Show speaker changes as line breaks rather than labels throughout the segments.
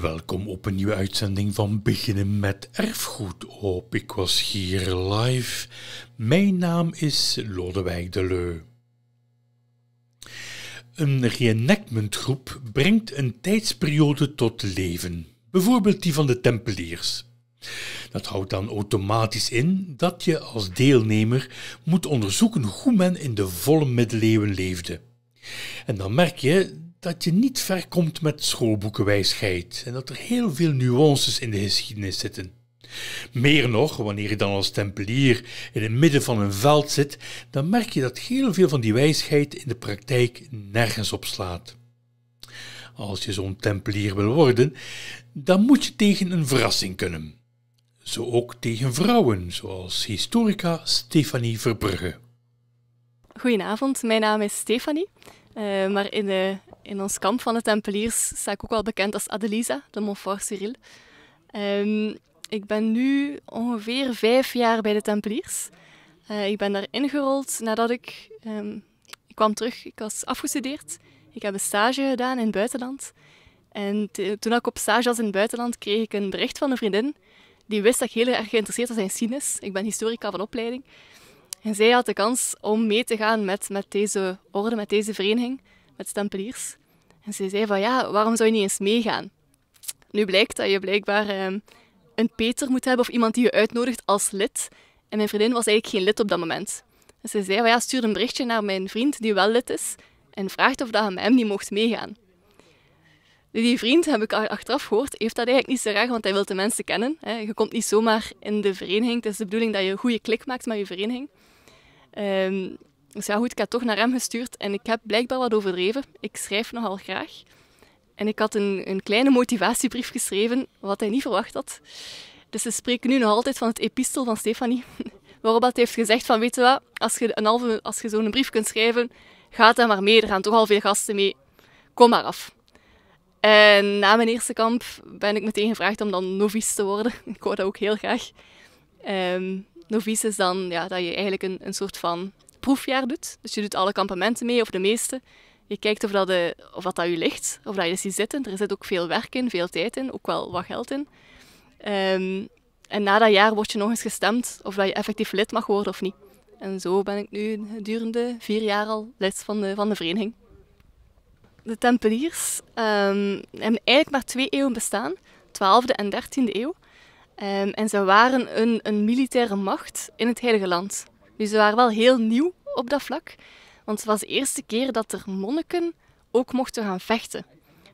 Welkom op een nieuwe uitzending van Beginnen met Erfgoed Ik was hier live. Mijn naam is Lodewijk Deleu. Een reenactmentgroep brengt een tijdsperiode tot leven, bijvoorbeeld die van de Tempeliers. Dat houdt dan automatisch in dat je als deelnemer moet onderzoeken hoe men in de volle middeleeuwen leefde. En dan merk je dat je niet ver komt met schoolboekenwijsheid en dat er heel veel nuances in de geschiedenis zitten. Meer nog, wanneer je dan als tempelier in het midden van een veld zit, dan merk je dat heel veel van die wijsheid in de praktijk nergens op slaat. Als je zo'n tempelier wil worden, dan moet je tegen een verrassing kunnen. Zo ook tegen vrouwen, zoals historica Stefanie Verbrugge.
Goedenavond, mijn naam is Stefanie. Eh, maar in, eh, in, ons kamp van de Tempeliers sta ik ook wel bekend als Adelisa de Montfort-Cyril. Ehm, ik ben nu ongeveer vijf jaar bij de Tempeliers. Eh, ik ben daar ingerold nadat ik... Um, ik kwam terug, ik was afgestudeerd. Ik heb een stage gedaan in het buitenland. En toen ik op stage was in het buitenland, kreeg ik een bericht van een vriendin. Die wist dat ik heel erg geïnteresseerd was in Cines. Ik ben historica van opleiding. En zij had de kans om mee te gaan met, met deze orde, met deze vereniging, met stempeliers. En ze zei van ja, waarom zou je niet eens meegaan? Nu blijkt dat je blijkbaar ehm, een Peter moet hebben of iemand die je uitnodigt als lid. En mijn vriendin was eigenlijk geen lid op dat moment. Dus ze zei van ja, stuur een berichtje naar mijn vriend die wel lid is en vraagt of dat hem niet mocht meegaan. Die vriend, heb ik achteraf gehoord, heeft dat eigenlijk niet zo raar, want hij wil de mensen kennen. Je komt niet zomaar in de vereniging. Het is de bedoeling dat je een goede klik maakt met je vereniging. Ehm, dus ja, goed, ik had toch naar hem gestuurd en ik heb blijkbaar wat overdreven. Ik schrijf nogal graag. En ik had een, een kleine motivatiebrief geschreven, wat hij niet verwacht had. Dus ze spreken nu nog altijd van het epistel van Stefanie. Waarop hij heeft gezegd van, weet je wat, als je, een halve, als je zo'n brief kunt schrijven, ga daar maar mee, er gaan toch al veel gasten mee. Kom maar af. En na mijn eerste kamp ben ik meteen gevraagd om dan novice te worden. Ik wou dat ook heel graag. Um, novice is dan ja, dat je eigenlijk een, een soort van proefjaar doet. Dus je doet alle kampementen mee, of de meeste. Je kijkt of dat, de, of dat, dat je ligt, of dat je dus ziet zitten. Er zit ook veel werk in, veel tijd in, ook wel wat geld in. Ehm, en na dat jaar word je nog eens gestemd of dat je effectief lid mag worden of niet. En zo ben ik nu gedurende vier jaar al lid van de, van de vereniging. De Tempeliers ehm, hebben eigenlijk maar twee eeuwen bestaan, 12e en 13e eeuw. Ehm, en ze waren een, een militaire macht in het Heilige Land. Nu, dus ze waren wel heel nieuw op dat vlak, want het was de eerste keer dat er monniken ook mochten gaan vechten.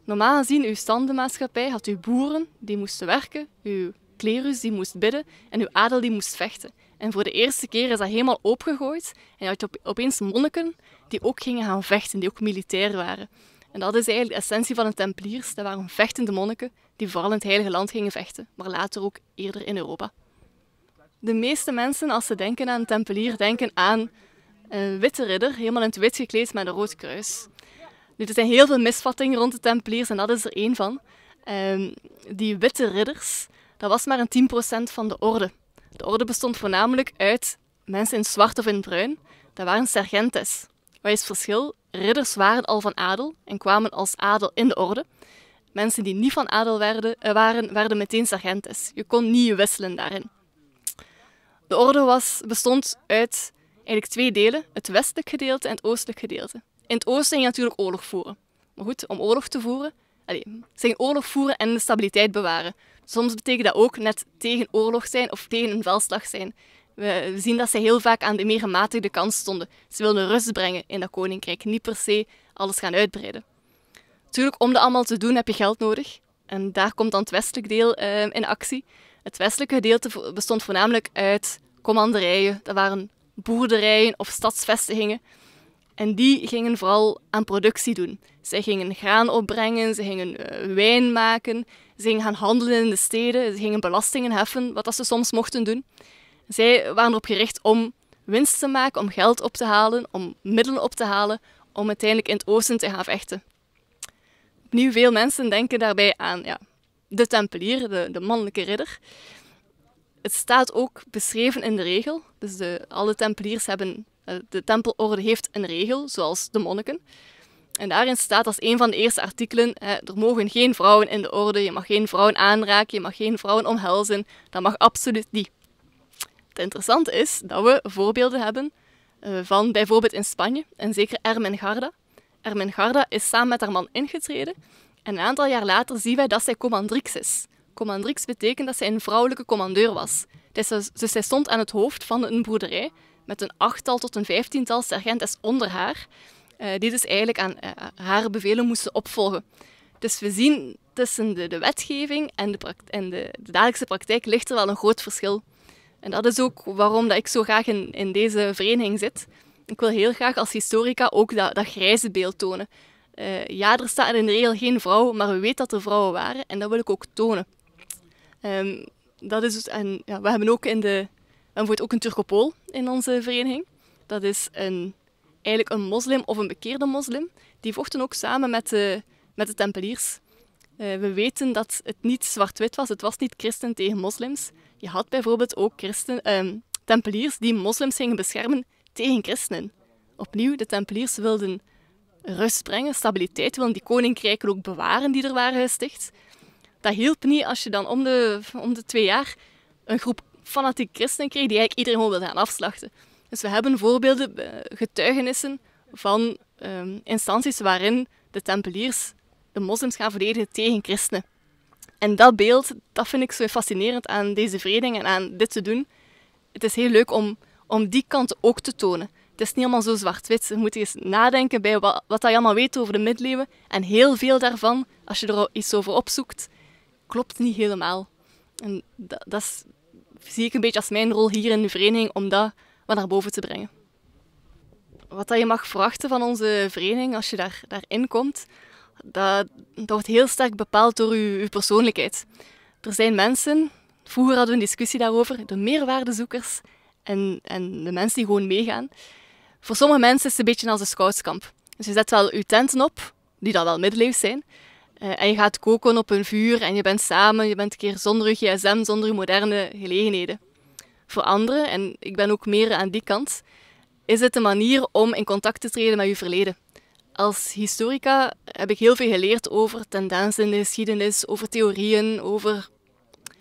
Normaal gezien, uw standenmaatschappij had uw boeren, die moesten werken, uw klerus, die moest bidden, en uw adel, die moest vechten. En voor de eerste keer is dat helemaal opgegooid en had je op, opeens monniken die ook gingen gaan vechten, die ook militair waren. En dat is eigenlijk de essentie van de tempeliers, dat waren vechtende monniken die vooral in het Heilige Land gingen vechten, maar later ook eerder in Europa. De meeste mensen, als ze denken aan een tempelier, denken aan een witte ridder, helemaal in het wit gekleed met een rood kruis. Nu, er zijn heel veel misvattingen rond de tempeliers en dat is er één van. Ehm, die witte ridders, dat was maar een 10% van de orde. De orde bestond voornamelijk uit mensen in zwart of in bruin. Dat waren sergentes. Wat is het verschil? Ridders waren al van adel en kwamen als adel in de orde. Mensen die niet van adel werden, eh, waren, werden meteen sergentes. Je kon niet wisselen daarin. De orde was, bestond uit eigenlijk twee delen, het westelijk gedeelte en het oostelijk gedeelte. In het oosten ging je natuurlijk oorlog voeren. Maar goed, om oorlog te voeren, allez, zijn oorlog voeren en de stabiliteit bewaren. Soms betekent dat ook net tegen oorlog zijn of tegen een veldslag zijn. We zien dat ze heel vaak aan de meer gematigde kant stonden. Ze wilden rust brengen in dat koninkrijk, niet per se alles gaan uitbreiden. Natuurlijk, om dat allemaal te doen heb je geld nodig. En daar komt dan het westelijk deel eh, in actie. Het westelijke gedeelte bestond voornamelijk uit commanderijen. Dat waren boerderijen of stadsvestigingen. En die gingen vooral aan productie doen. Zij gingen graan opbrengen, ze gingen eh, wijn maken, ze gingen gaan handelen in de steden, ze gingen belastingen heffen, wat dat ze soms mochten doen. Zij waren erop gericht om winst te maken, om geld op te halen, om middelen op te halen, om uiteindelijk in het oosten te gaan vechten opnieuw, veel mensen denken daarbij aan ja, de tempelier, de, de mannelijke ridder. Het staat ook beschreven in de regel. Dus de, alle tempeliers hebben, eh, de tempelorde heeft een regel, zoals de monniken. En daarin staat als een van de eerste artikelen, hè, er mogen geen vrouwen in de orde, je mag geen vrouwen aanraken, je mag geen vrouwen omhelzen, dat mag absoluut niet. Het interessante is dat we voorbeelden hebben eh, van bijvoorbeeld in Spanje, en zeker Ermengarda, Garda is samen met haar man ingetreden en een aantal jaar later zien wij dat zij commandrix is. Commandrix betekent dat zij een vrouwelijke commandeur was. Dus, dus zij stond aan het hoofd van een boerderij met een achttal tot een vijftiental sergentes onder haar, eh, die dus eigenlijk aan eh, haar bevelen moesten opvolgen. Dus we zien tussen de, de wetgeving en, de, en de, dagelijkse praktijk ligt er wel een groot verschil. En dat is ook waarom dat ik zo graag in, in deze vereniging zit ik wil heel graag als historica ook dat, dat grijze beeld tonen. Uh, ja, er staan in de regel geen vrouwen, maar we weten dat er vrouwen waren en dat wil ik ook tonen. Ehm, dat is dus en ja, we hebben ook in de, we ook een Turkopool in onze vereniging. Dat is een, eigenlijk een moslim of een bekeerde moslim. Die vochten ook samen met de, met de tempeliers. Eh, we weten dat het niet zwart-wit was. Het was niet christen tegen moslims. Je had bijvoorbeeld ook christen, ehm, tempeliers die moslims gingen beschermen tegen christenen. Opnieuw, de tempeliers wilden rust brengen, stabiliteit, wilden die koninkrijken ook bewaren die er waren gesticht. Dat hielp niet als je dan om de, om de twee jaar een groep fanatiek christenen kreeg die eigenlijk iedereen gewoon wilde gaan afslachten. Dus we hebben voorbeelden, eh, getuigenissen van ehm, instanties waarin de tempeliers de moslims gaan verdedigen tegen christenen. En dat beeld, dat vind ik zo fascinerend aan deze vereniging en aan dit te doen. Het is heel leuk om om die kant ook te tonen. Het is niet allemaal zo zwart-wit. Je moet eens nadenken bij wat, wat je allemaal weet over de middeleeuwen. En heel veel daarvan, als je er iets over opzoekt, klopt niet helemaal. En dat, dat is, zie ik een beetje als mijn rol hier in de vereniging om dat wat naar boven te brengen. Wat dat je mag verwachten van onze vereniging als je daar, daarin komt, dat, dat wordt heel sterk bepaald door je, je persoonlijkheid. Er zijn mensen, vroeger hadden we een discussie daarover, de meerwaardezoekers, en, en de mensen die gewoon meegaan. Voor sommige mensen is het een beetje als een scoutskamp. Dus je zet wel je tenten op, die dan wel middeleeuws zijn. Eh, en je gaat koken op een vuur en je bent samen, je bent een keer zonder je gsm, zonder je moderne gelegenheden. Voor anderen, en ik ben ook meer aan die kant, is het een manier om in contact te treden met je verleden. Als historica heb ik heel veel geleerd over tendensen in de geschiedenis, over theorieën, over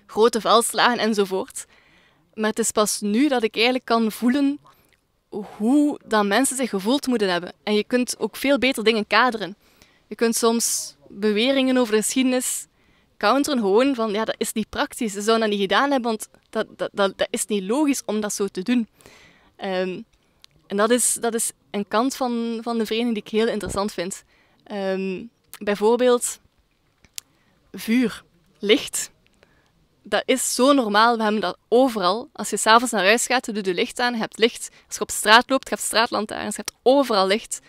grote veldslagen enzovoort. Maar het is pas nu dat ik eigenlijk kan voelen hoe dat mensen zich gevoeld moeten hebben. En je kunt ook veel beter dingen kaderen. Je kunt soms beweringen over geschiedenis counteren gewoon van ja, dat is niet praktisch. Ze zouden dat niet gedaan hebben, want dat, dat, dat, dat is niet logisch om dat zo te doen. Ehm, en dat is, dat is een kant van, van de vereniging die ik heel interessant vind. Ehm, bijvoorbeeld vuur, licht dat is zo normaal. We hebben dat overal. Als je s'avonds naar huis gaat, doe je licht aan, je hebt licht. Als je op straat loopt, je straatlantaarns, je hebt overal licht.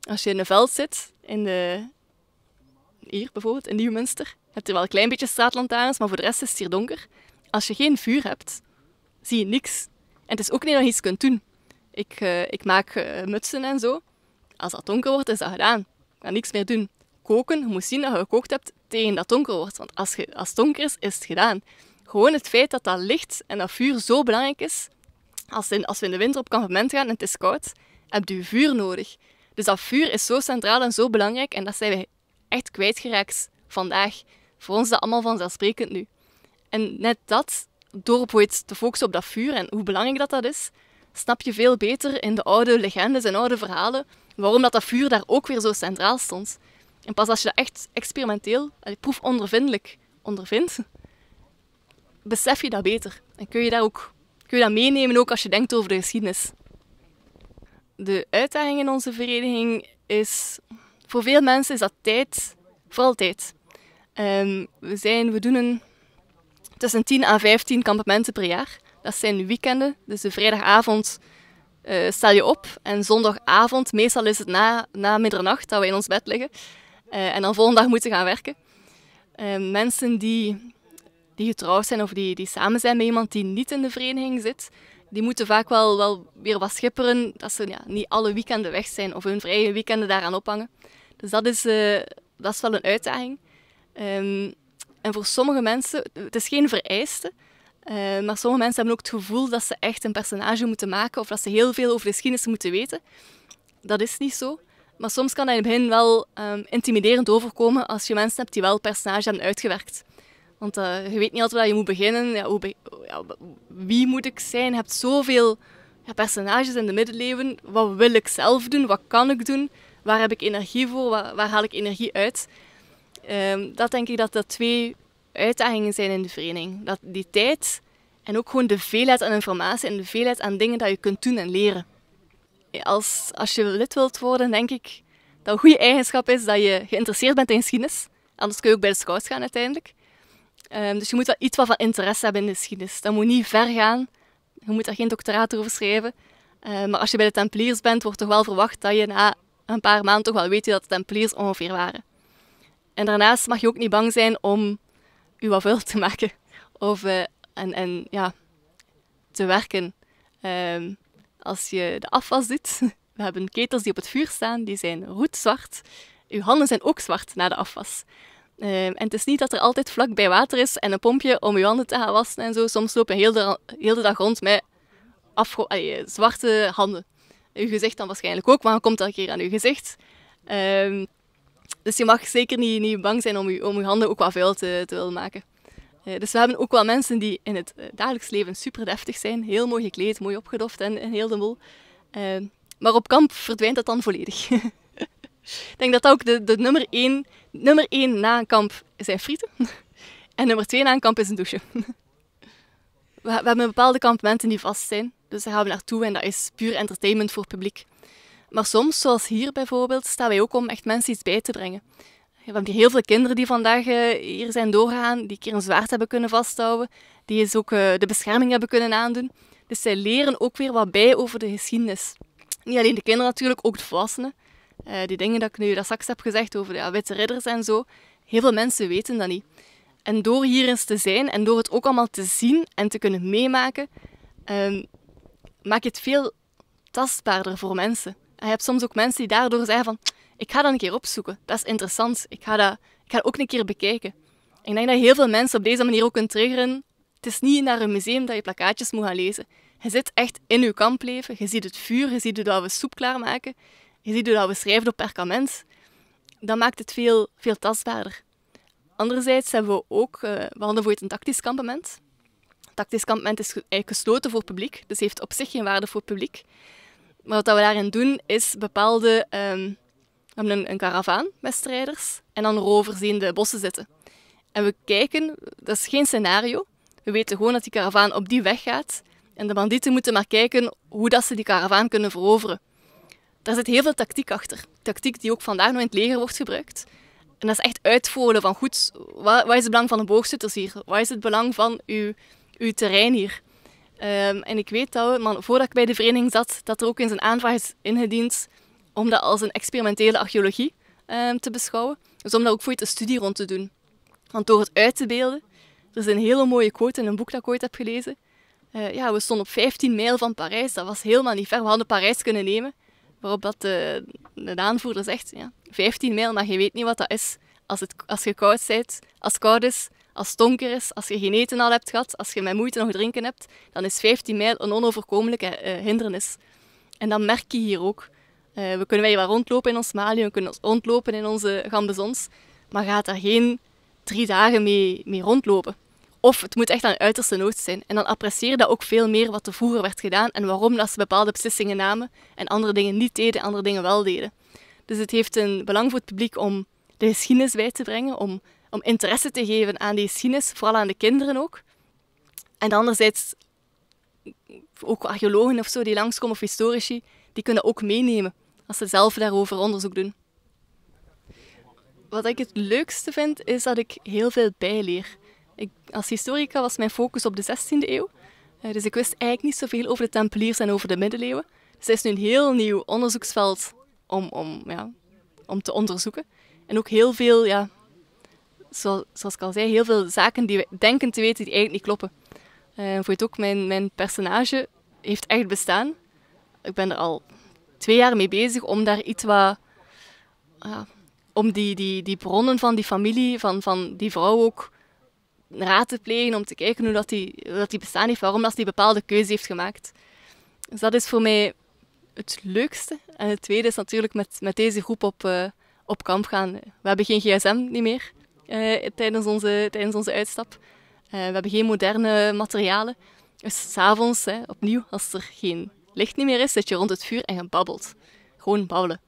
Als je in een veld zit, in de... hier bijvoorbeeld, in Nieuwmünster, heb je wel een klein beetje straatlantaarns, maar voor de rest is het hier donker. Als je geen vuur hebt, zie je niks. En het is ook niet dat je iets kunt doen. Ik, eh, ik maak eh, mutsen en zo. Als dat donker wordt, is dat gedaan. Ik kan niks meer doen koken, je moet zien dat je gekookt hebt tegen dat donker wordt. Want als, je, als het donker is, is het gedaan. Gewoon het feit dat dat licht en dat vuur zo belangrijk is. Als, in, als we in de winter op kampement gaan en het is koud, heb je vuur nodig. Dus dat vuur is zo centraal en zo belangrijk. En dat zijn we echt kwijtgeraakt vandaag. Voor ons dat allemaal vanzelfsprekend nu. En net dat, door te focussen op dat vuur en hoe belangrijk dat, dat is, snap je veel beter in de oude legendes en oude verhalen waarom dat, dat vuur daar ook weer zo centraal stond. En pas als je dat echt experimenteel, proefondervindelijk ondervindt, besef je dat beter. En kun je dat ook kun je dat meenemen ook als je denkt over de geschiedenis. De uitdaging in onze vereniging is... Voor veel mensen is dat tijd. Vooral tijd. Ehm, we, zijn, we doen een, tussen 10 à 15 kampementen per jaar. Dat zijn weekenden. Dus de vrijdagavond uh, eh, stel je op. En zondagavond, meestal is het na, na middernacht dat we in ons bed liggen, eh, en dan volgende dag moeten gaan werken. Ehm, mensen die, die getrouwd zijn of die, die samen zijn met iemand die niet in de vereniging zit, die moeten vaak wel, wel weer wat schipperen dat ze ja, niet alle weekenden weg zijn of hun vrije weekenden daaraan ophangen. Dus dat is, eh, dat is wel een uitdaging. Ehm, en voor sommige mensen, het is geen vereiste, eh, maar sommige mensen hebben ook het gevoel dat ze echt een personage moeten maken of dat ze heel veel over de geschiedenis moeten weten. Dat is niet zo. Maar soms kan dat in het begin wel ehm, intimiderend overkomen als je mensen hebt die wel personage hebben uitgewerkt. Want eh, je weet niet altijd waar je moet beginnen. Ja, hoe ja, wie moet ik zijn? Je hebt zoveel ja, personages in de middeleeuwen. Wat wil ik zelf doen? Wat kan ik doen? Waar heb ik energie voor? Waar, haal ik energie uit? Ehm, dat denk ik dat dat twee uitdagingen zijn in de vereniging. Dat die tijd en ook gewoon de veelheid aan informatie en de veelheid aan dingen dat je kunt doen en leren als, als je lid wilt worden, denk ik dat een goede eigenschap is dat je geïnteresseerd bent in geschiedenis. Anders kun je ook bij de scouts gaan uiteindelijk. Ehm, dus je moet wel iets wat van interesse hebben in de geschiedenis. Dat moet niet ver gaan. Je moet daar geen doctoraat over schrijven. Ehm, maar als je bij de Templiers bent, wordt toch wel verwacht dat je na een paar maanden toch wel weet dat de Templiers ongeveer waren. En daarnaast mag je ook niet bang zijn om je wat vuil te maken. Of, en, en ja, te werken. Ehm, als je de afwas doet, we hebben ketels die op het vuur staan, die zijn roetzwart. Uw handen zijn ook zwart na de afwas. Ehm, en het is niet dat er altijd vlak bij water is en een pompje om uw handen te gaan wassen en zo. Soms lopen heel de, heel de dag rond met zwarte handen. Uw gezicht dan waarschijnlijk ook, maar dan komt dat een keer aan uw gezicht. Ehm, dus je mag zeker niet, niet bang zijn om, je, om uw handen ook wat vuil te, te willen maken. Eh, dus we hebben ook wel mensen die in het eh, dagelijks leven super deftig zijn, heel mooi gekleed, mooi opgedoft en, en heel de mol. Eh, maar op kamp verdwijnt dat dan volledig. Ik denk dat dat ook de, nummer, één, nummer één na een kamp zijn frieten. En nummer twee na een kamp is een douche. We, hebben bepaalde kampementen die vast zijn. Dus daar gaan we naartoe en dat is puur entertainment voor het publiek. Maar soms, zoals hier bijvoorbeeld, staan wij ook om echt mensen iets bij te brengen want hebben heel veel kinderen die vandaag eh, hier zijn doorgaan, die keer een zwaard hebben kunnen vasthouden, die eens ook eh, de bescherming hebben kunnen aandoen. Dus zij leren ook weer wat bij over de geschiedenis. Niet alleen de kinderen natuurlijk, ook de volwassenen. Eh, die dingen dat ik nu dat straks heb gezegd over de witte ridders en zo, heel veel mensen weten dat niet. En door hier eens te zijn en door het ook allemaal te zien en te kunnen meemaken, um, maak je het veel tastbaarder voor mensen. En je hebt soms ook mensen die daardoor zeggen van, ik ga dat een keer opzoeken. Dat is interessant. Ik ga dat, ik ga ook een keer bekijken. Ik denk dat heel veel mensen op deze manier ook kunnen triggeren. Het is niet naar een museum dat je plakkaatjes moet gaan lezen. Je zit echt in je kampleven. Je ziet het vuur, je ziet hoe dat we soep klaarmaken. Je ziet hoe dat we schrijven op perkament. Dat maakt het veel, veel tastbaarder. Anderzijds hebben we ook, eh, we hadden voor het een tactisch kampement. Het tactisch kampement is eigenlijk gesloten voor het publiek, dus heeft op zich geen waarde voor het publiek. Maar wat we daarin doen, is bepaalde ehm, we hebben een, een karavaan met strijders en dan rovers die in de bossen zitten. En we kijken, dat is geen scenario. We weten gewoon dat die karavaan op die weg gaat. En de bandieten moeten maar kijken hoe dat ze die karavaan kunnen veroveren. Daar zit heel veel tactiek achter. Tactiek die ook vandaag nog in het leger wordt gebruikt. En dat is echt uitvoeren van goed, wat, is het belang van de boogschutters hier? Wat is het belang van uw, uw terrein hier? Ehm, en ik weet dat, we, man, voordat ik bij de vereniging zat, dat er ook eens een aanvraag is ingediend om dat als een experimentele archeologie ehm, te beschouwen. Dus om daar ook voor je een studie rond te doen. Want door het uit te beelden, er is een hele mooie quote in een boek dat ik ooit heb gelezen. Eh, ja, we stonden op 15 mijl van Parijs, dat was helemaal niet ver. We hadden Parijs kunnen nemen. Waarop dat de, eh, de aanvoerder zegt, ja, 15 mijl, maar je weet niet wat dat is. Als, het, als je koud bent, als koud is, als het donker is, als je geen eten al hebt gehad, als je met moeite nog drinken hebt, dan is 15 mijl een onoverkomelijke eh, hindernis. En dat merk je hier ook. Eh, we kunnen wij wel rondlopen in ons Mali, we kunnen rondlopen in onze Gambesons, maar gaat daar geen drie dagen mee, mee rondlopen. Of het moet echt aan uiterste nood zijn. En dan apprecieer dat ook veel meer wat er vroeger werd gedaan en waarom dat ze bepaalde beslissingen namen en andere dingen niet deden, andere dingen wel deden. Dus het heeft een belang voor het publiek om de geschiedenis bij te brengen, om, om interesse te geven aan die geschiedenis, vooral aan de kinderen ook. En anderzijds ook archeologen of zo die langskomen of historici, die kunnen ook meenemen als ze zelf daarover onderzoek doen. Wat ik het leukste vind, is dat ik heel veel bijleer. Ik, als historica was mijn focus op de 16e eeuw. Eh, dus ik wist eigenlijk niet zoveel over de Tempeliers en over de middeleeuwen. Dus het is nu een heel nieuw onderzoeksveld om, om, ja, om te onderzoeken. En ook heel veel, ja, zoals, zoals ik al zei, heel veel zaken die we denken te weten die eigenlijk niet kloppen. Uh, voor het ook, mijn, mijn personage heeft echt bestaan. Ik ben er al twee jaar mee bezig om daar iets wat. om die, die, die bronnen van die familie, van, van die vrouw ook raad te plegen. Om te kijken hoe dat die, dat die bestaan heeft, waarom dat die bepaalde keuze heeft gemaakt. Dus dat is voor mij het leukste. En het tweede is natuurlijk met, met deze groep op, eh, op kamp gaan. We hebben geen gsm niet meer eh, tijdens, onze, tijdens onze uitstap. Eh, we hebben geen moderne materialen. Dus s'avonds, opnieuw, als er geen licht niet meer is, zit je rond het vuur en je babbelt. Gewoon babbelen.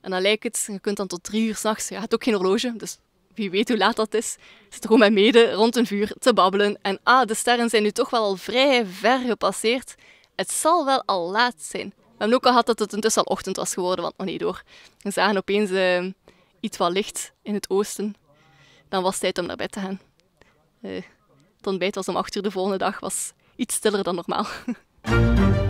En dan lijkt het, je kunt dan tot drie uur s'nachts, je hebt ook geen horloge, dus wie weet hoe laat dat is, zit gewoon met mede rond een vuur te babbelen. En ah, de sterren zijn nu toch wel al vrij ver gepasseerd. Het zal wel al laat zijn. We hebben ook al gehad dat het intussen al ochtend was geworden, want nog niet door. We zagen opeens eh, iets wat licht in het oosten. Dan was het tijd om naar bed te gaan. Uh, het ontbijt was om achter uur de volgende dag, was iets stiller dan normaal.